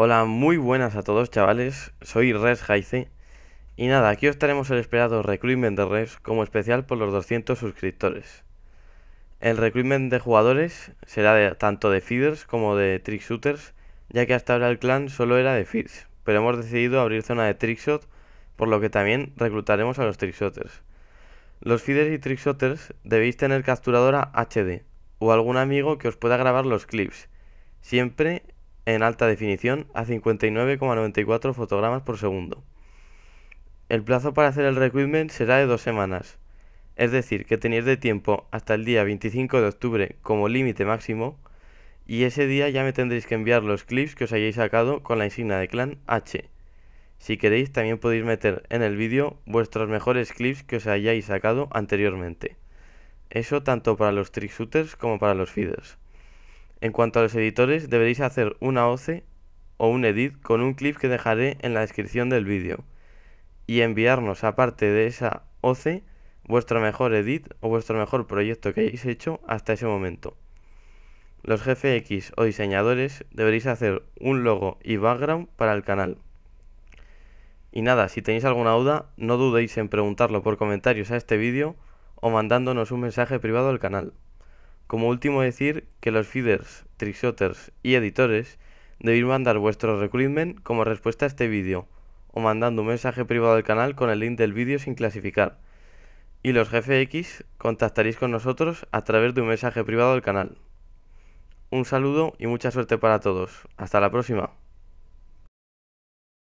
Hola, muy buenas a todos chavales, soy Res y nada, aquí os traemos el esperado recruitment de Res como especial por los 200 suscriptores. El recruitment de jugadores será tanto de feeders como de trick shooters, ya que hasta ahora el clan solo era de feeds, pero hemos decidido abrir zona de trickshot, por lo que también reclutaremos a los trickshotters. Los feeders y trickshotters debéis tener capturadora HD o algún amigo que os pueda grabar los clips, siempre en alta definición a 59,94 fotogramas por segundo. El plazo para hacer el recruitment será de dos semanas, es decir, que tenéis de tiempo hasta el día 25 de octubre como límite máximo y ese día ya me tendréis que enviar los clips que os hayáis sacado con la insignia de clan H. Si queréis también podéis meter en el vídeo vuestros mejores clips que os hayáis sacado anteriormente. Eso tanto para los trick shooters como para los feeders. En cuanto a los editores, deberéis hacer una OC o un edit con un clip que dejaré en la descripción del vídeo y enviarnos aparte de esa OC, vuestro mejor edit o vuestro mejor proyecto que hayáis hecho hasta ese momento. Los GFX o diseñadores deberéis hacer un logo y background para el canal. Y nada, si tenéis alguna duda, no dudéis en preguntarlo por comentarios a este vídeo o mandándonos un mensaje privado al canal. Como último decir que los feeders, trickshotters y editores debéis mandar vuestro recruitment como respuesta a este vídeo o mandando un mensaje privado al canal con el link del vídeo sin clasificar. Y los GFX contactaréis con nosotros a través de un mensaje privado al canal. Un saludo y mucha suerte para todos. Hasta la próxima.